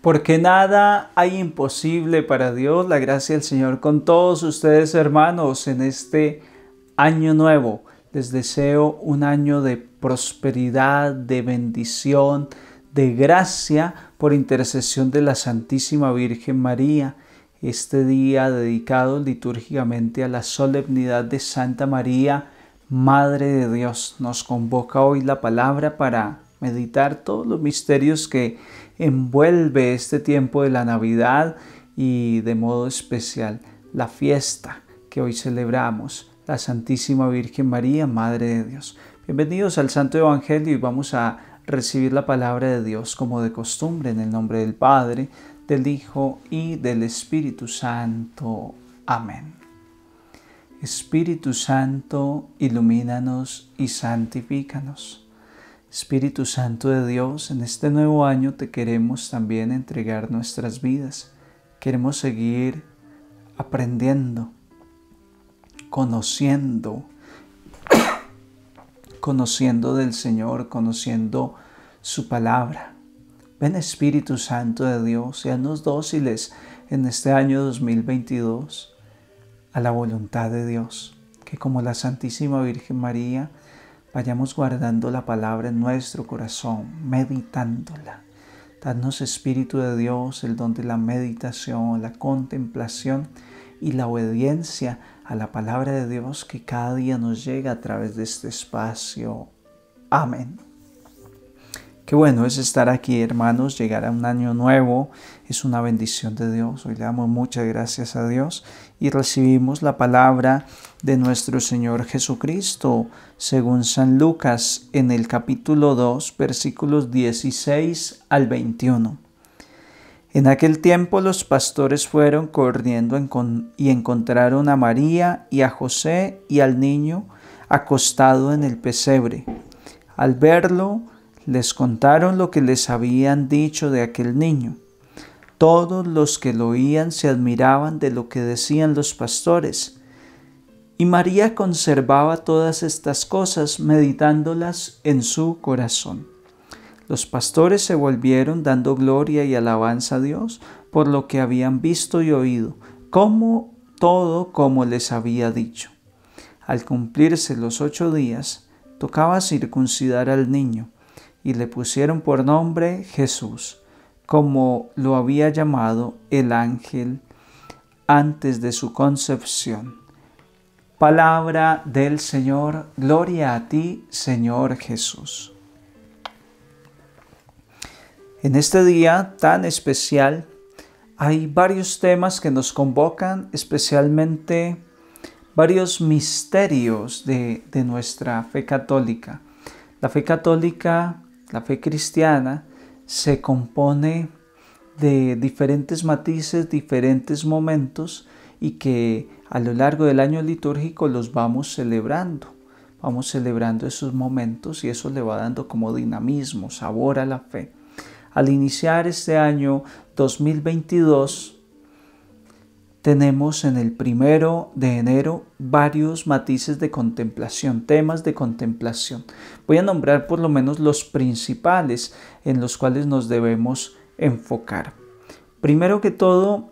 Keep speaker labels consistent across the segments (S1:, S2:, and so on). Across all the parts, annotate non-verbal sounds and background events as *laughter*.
S1: Porque nada hay imposible para Dios, la gracia del Señor con todos ustedes hermanos en este año nuevo. Les deseo un año de prosperidad, de bendición, de gracia por intercesión de la Santísima Virgen María. Este día dedicado litúrgicamente a la solemnidad de Santa María, Madre de Dios, nos convoca hoy la palabra para meditar todos los misterios que envuelve este tiempo de la Navidad y de modo especial la fiesta que hoy celebramos, la Santísima Virgen María, Madre de Dios. Bienvenidos al Santo Evangelio y vamos a recibir la palabra de Dios como de costumbre en el nombre del Padre, del Hijo y del Espíritu Santo. Amén. Espíritu Santo, ilumínanos y santifícanos Espíritu Santo de Dios, en este nuevo año te queremos también entregar nuestras vidas. Queremos seguir aprendiendo, conociendo, *coughs* conociendo del Señor, conociendo su palabra. Ven Espíritu Santo de Dios, seanos dóciles en este año 2022 a la voluntad de Dios, que como la Santísima Virgen María, Vayamos guardando la palabra en nuestro corazón, meditándola. Danos Espíritu de Dios el don de la meditación, la contemplación y la obediencia a la palabra de Dios que cada día nos llega a través de este espacio. Amén. Qué bueno es estar aquí, hermanos, llegar a un año nuevo. Es una bendición de Dios. Hoy le damos muchas gracias a Dios y recibimos la palabra de nuestro Señor Jesucristo, según San Lucas, en el capítulo 2, versículos 16 al 21. En aquel tiempo los pastores fueron corriendo y encontraron a María y a José y al niño acostado en el pesebre. Al verlo, les contaron lo que les habían dicho de aquel niño. Todos los que lo oían se admiraban de lo que decían los pastores. Y María conservaba todas estas cosas, meditándolas en su corazón. Los pastores se volvieron dando gloria y alabanza a Dios por lo que habían visto y oído, como todo como les había dicho. Al cumplirse los ocho días, tocaba circuncidar al niño y le pusieron por nombre Jesús, como lo había llamado el ángel antes de su concepción. Palabra del Señor, gloria a ti, Señor Jesús. En este día tan especial hay varios temas que nos convocan, especialmente varios misterios de, nuestra fe católica. La fe católica la fe cristiana se compone de diferentes matices, diferentes momentos y que a lo largo del año litúrgico los vamos celebrando. Vamos celebrando esos momentos y eso le va dando como dinamismo, sabor a la fe. Al iniciar este año 2022, tenemos en el primero de enero varios matices de contemplación, temas de contemplación. Voy a nombrar por lo menos los principales en los cuales nos debemos enfocar. Primero que todo,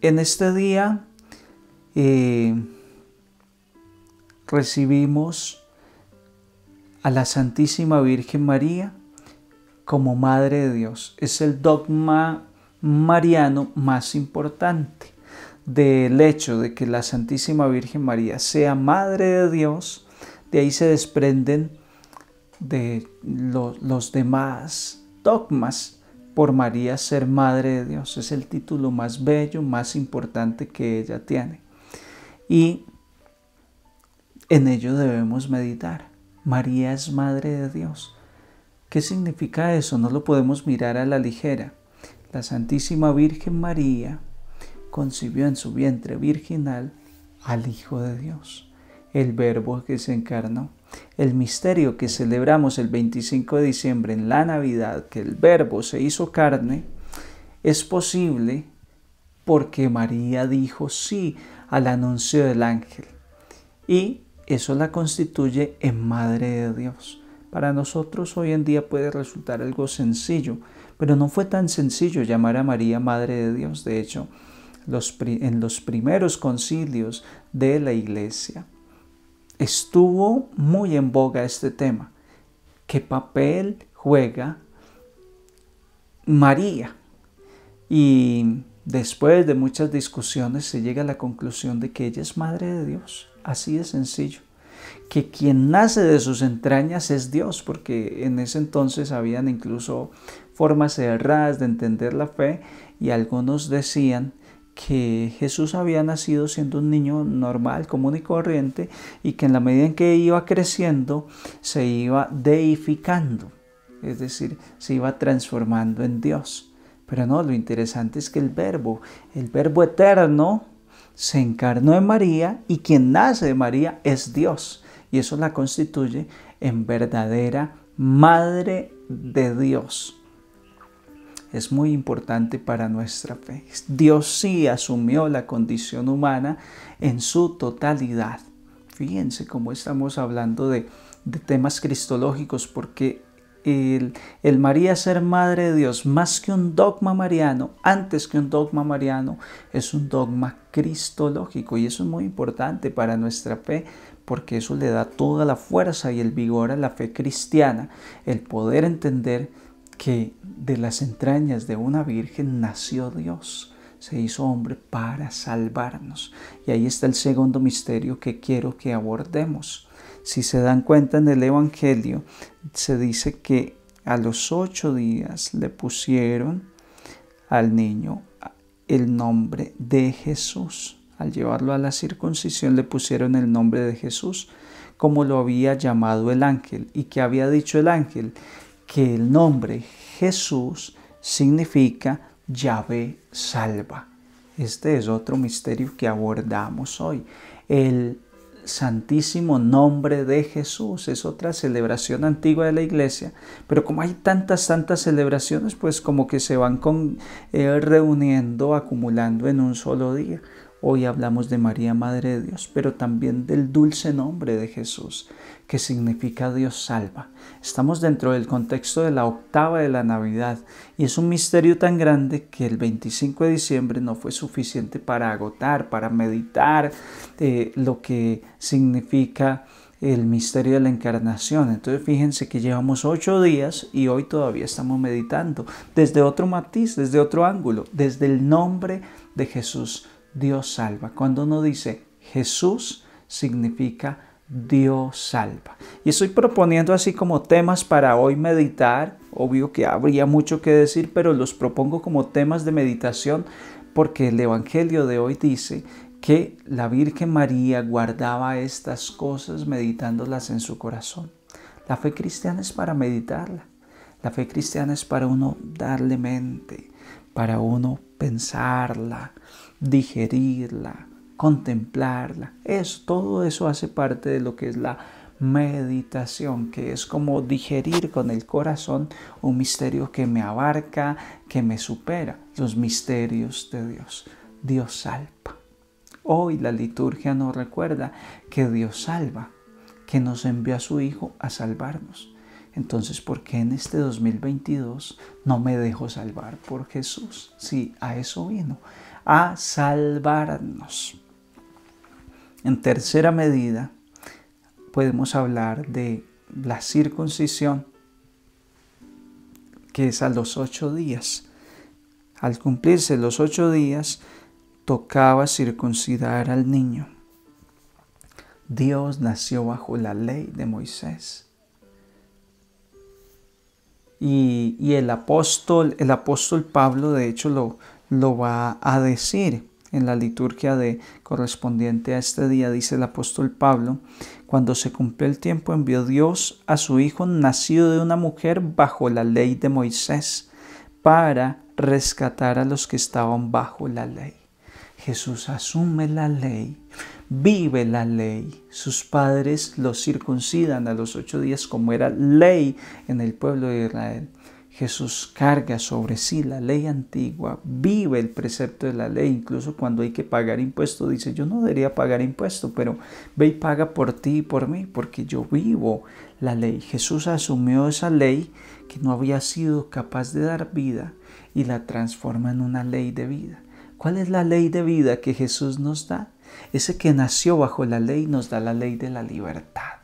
S1: en este día eh, recibimos a la Santísima Virgen María como Madre de Dios. Es el dogma mariano más importante del hecho de que la Santísima Virgen María sea Madre de Dios, de ahí se desprenden de los demás dogmas por María ser Madre de Dios. Es el título más bello, más importante que ella tiene. Y en ello debemos meditar. María es Madre de Dios. ¿Qué significa eso? No lo podemos mirar a la ligera. La Santísima Virgen María concibió en su vientre virginal al Hijo de Dios, el Verbo que se encarnó. El misterio que celebramos el 25 de diciembre en la Navidad, que el Verbo se hizo carne, es posible porque María dijo sí al anuncio del ángel. Y eso la constituye en Madre de Dios. Para nosotros hoy en día puede resultar algo sencillo, pero no fue tan sencillo llamar a María Madre de Dios. De hecho, en los primeros concilios de la iglesia. Estuvo muy en boga este tema. ¿Qué papel juega María? Y después de muchas discusiones se llega a la conclusión de que ella es madre de Dios. Así de sencillo. Que quien nace de sus entrañas es Dios, porque en ese entonces habían incluso formas erradas de entender la fe y algunos decían que Jesús había nacido siendo un niño normal, común y corriente, y que en la medida en que iba creciendo, se iba deificando, es decir, se iba transformando en Dios. Pero no, lo interesante es que el verbo, el verbo eterno, se encarnó en María y quien nace de María es Dios. Y eso la constituye en verdadera madre de Dios es muy importante para nuestra fe. Dios sí asumió la condición humana en su totalidad. Fíjense cómo estamos hablando de, temas cristológicos porque el, el, María ser Madre de Dios, más que un dogma mariano, antes que un dogma mariano, es un dogma cristológico y eso es muy importante para nuestra fe porque eso le da toda la fuerza y el vigor a la fe cristiana, el poder entender que de las entrañas de una virgen nació Dios, se hizo hombre para salvarnos. Y ahí está el segundo misterio que quiero que abordemos. Si se dan cuenta en el Evangelio, se dice que a los ocho días le pusieron al niño el nombre de Jesús. Al llevarlo a la circuncisión le pusieron el nombre de Jesús, como lo había llamado el ángel. ¿Y que había dicho el ángel? que el nombre Jesús significa llave salva. Este es otro misterio que abordamos hoy. El santísimo nombre de Jesús es otra celebración antigua de la iglesia, pero como hay tantas, tantas celebraciones, pues como que se van eh, reuniendo, acumulando en un solo día. Hoy hablamos de María, Madre de Dios, pero también del dulce nombre de Jesús, que significa Dios salva. Estamos dentro del contexto de la octava de la Navidad y es un misterio tan grande que el 25 de diciembre no fue suficiente para agotar, para meditar eh, lo que significa el misterio de la encarnación. Entonces fíjense que llevamos ocho días y hoy todavía estamos meditando desde otro matiz, desde otro ángulo, desde el nombre de Jesús. Dios salva. Cuando uno dice Jesús, significa Dios salva. Y estoy proponiendo así como temas para hoy meditar. Obvio que habría mucho que decir, pero los propongo como temas de meditación porque el Evangelio de hoy dice que la Virgen María guardaba estas cosas meditándolas en su corazón. La fe cristiana es para meditarla. La fe cristiana es para uno darle mente, para uno pensarla, digerirla, contemplarla. Eso, todo eso hace parte de lo que es la meditación, que es como digerir con el corazón un misterio que me abarca, que me supera, los misterios de Dios. Dios salva. Hoy la liturgia nos recuerda que Dios salva, que nos envió a su Hijo a salvarnos. Entonces, ¿por qué en este 2022 no me dejo salvar por Jesús? Sí, a eso vino, a salvarnos. En tercera medida, podemos hablar de la circuncisión, que es a los ocho días. Al cumplirse los ocho días, tocaba circuncidar al niño. Dios nació bajo la ley de Moisés. Y, el, apóstol, el apóstol Pablo, de hecho, lo, lo va a decir en la liturgia de, correspondiente a este día, dice el apóstol Pablo, cuando se cumplió el tiempo envió Dios a su Hijo nacido de una mujer bajo la ley de Moisés para rescatar a los que estaban bajo la ley. Jesús asume la ley, vive la ley. Sus padres lo circuncidan a los ocho días como era ley en el pueblo de Israel. Jesús carga sobre sí la ley antigua, vive el precepto de la ley, incluso cuando hay que pagar impuesto, dice, yo no debería pagar impuesto, pero ve y paga por ti y por mí, porque yo vivo la ley. Jesús asumió esa ley que no había sido capaz de dar vida y la transforma en una ley de vida. ¿Cuál es la ley de vida que Jesús nos da? Ese que nació bajo la ley nos da la ley de la libertad.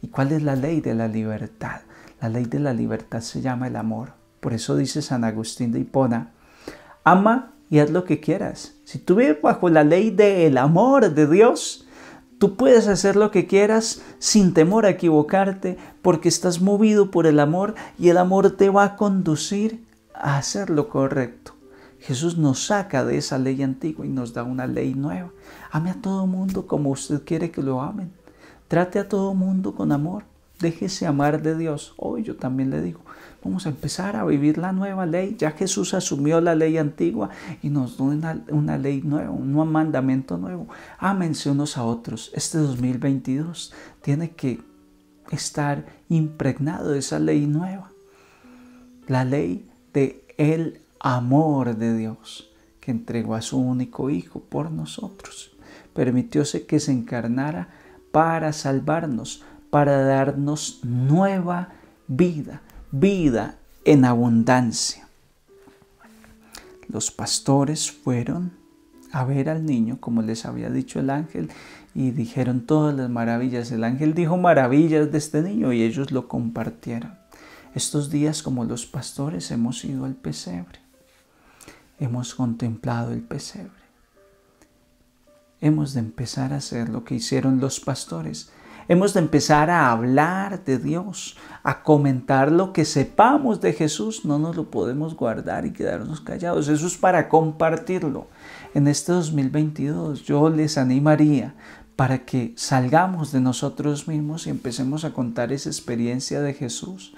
S1: ¿Y cuál es la ley de la libertad? La ley de la libertad se llama el amor. Por eso dice San Agustín de Hipona, ama y haz lo que quieras. Si tú vives bajo la ley del amor de Dios, tú puedes hacer lo que quieras sin temor a equivocarte porque estás movido por el amor y el amor te va a conducir a hacer lo correcto. Jesús nos saca de esa ley antigua y nos da una ley nueva. Ame a todo mundo como usted quiere que lo amen. Trate a todo mundo con amor. Déjese amar de Dios. Hoy yo también le digo, vamos a empezar a vivir la nueva ley. Ya Jesús asumió la ley antigua y nos da una, ley nueva, un mandamiento nuevo. Ámense unos a otros. Este 2022 tiene que estar impregnado de esa ley nueva. La ley de Él amor de Dios que entregó a su único Hijo por nosotros. Permitióse que se encarnara para salvarnos, para darnos nueva vida, vida en abundancia. Los pastores fueron a ver al niño, como les había dicho el ángel, y dijeron todas las maravillas. El ángel dijo maravillas de este niño y ellos lo compartieron. Estos días como los pastores hemos ido al pesebre hemos contemplado el pesebre. Hemos de empezar a hacer lo que hicieron los pastores. Hemos de empezar a hablar de Dios, a comentar lo que sepamos de Jesús. No nos lo podemos guardar y quedarnos callados. Eso es para compartirlo. En este 2022 yo les animaría para que salgamos de nosotros mismos y empecemos a contar esa experiencia de Jesús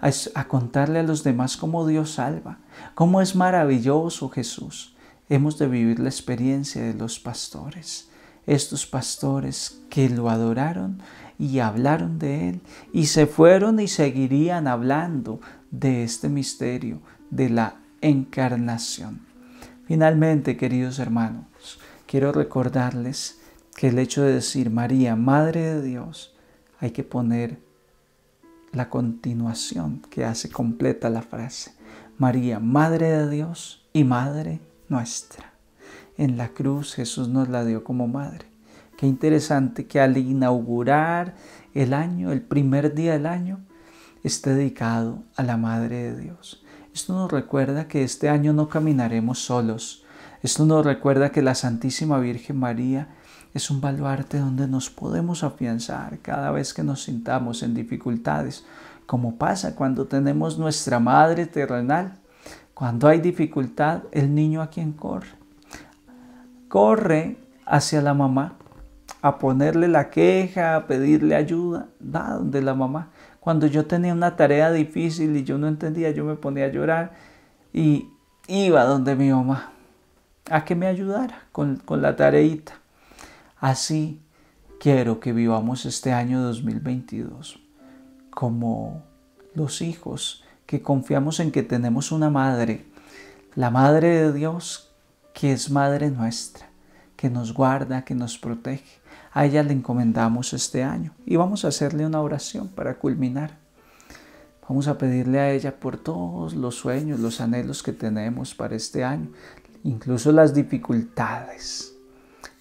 S1: a, contarle a los demás cómo Dios salva, cómo es maravilloso Jesús. Hemos de vivir la experiencia de los pastores, estos pastores que lo adoraron y hablaron de él y se fueron y seguirían hablando de este misterio de la encarnación. Finalmente, queridos hermanos, quiero recordarles que el hecho de decir María, Madre de Dios, hay que poner la continuación que hace completa la frase. María, Madre de Dios y Madre nuestra. En la cruz Jesús nos la dio como Madre. Qué interesante que al inaugurar el año, el primer día del año, esté dedicado a la Madre de Dios. Esto nos recuerda que este año no caminaremos solos. Esto nos recuerda que la Santísima Virgen María es un baluarte donde nos podemos afianzar cada vez que nos sintamos en dificultades, como pasa cuando tenemos nuestra madre terrenal. Cuando hay dificultad, el niño a quien corre. Corre hacia la mamá, a ponerle la queja, a pedirle ayuda, Da donde la mamá. Cuando yo tenía una tarea difícil y yo no entendía, yo me ponía a llorar y iba donde mi mamá a que me ayudara con, con la tareita. Así quiero que vivamos este año 2022 como los hijos que confiamos en que tenemos una madre, la madre de Dios que es madre nuestra, que nos guarda, que nos protege. A ella le encomendamos este año y vamos a hacerle una oración para culminar. Vamos a pedirle a ella por todos los sueños, los anhelos que tenemos para este año, incluso las dificultades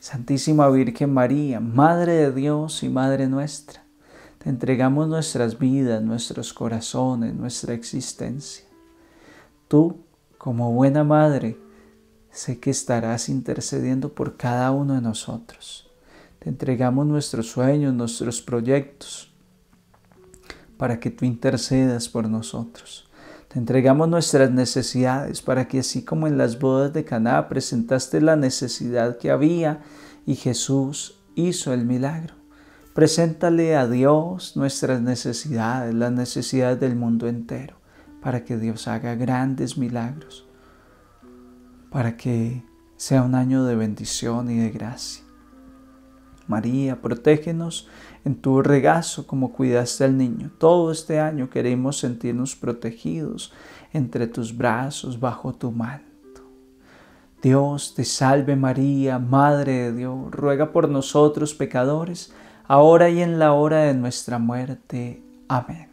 S1: Santísima Virgen María, Madre de Dios y Madre nuestra, te entregamos nuestras vidas, nuestros corazones, nuestra existencia. Tú, como buena madre, sé que estarás intercediendo por cada uno de nosotros. Te entregamos nuestros sueños, nuestros proyectos, para que tú intercedas por nosotros entregamos nuestras necesidades para que así como en las bodas de Caná presentaste la necesidad que había y Jesús hizo el milagro. Preséntale a Dios nuestras necesidades, las necesidades del mundo entero, para que Dios haga grandes milagros, para que sea un año de bendición y de gracia. María, protégenos en tu regazo como cuidaste al niño. Todo este año queremos sentirnos protegidos entre tus brazos, bajo tu manto. Dios te salve María, Madre de Dios, ruega por nosotros pecadores, ahora y en la hora de nuestra muerte. Amén.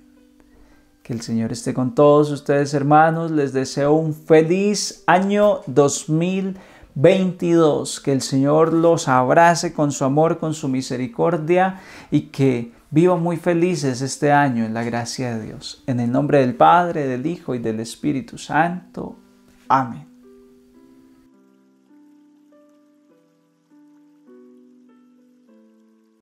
S1: Que el Señor esté con todos ustedes hermanos, les deseo un feliz año 2020. 22. Que el Señor los abrace con su amor, con su misericordia y que vivan muy felices este año en la gracia de Dios. En el nombre del Padre, del Hijo y del Espíritu Santo. Amén.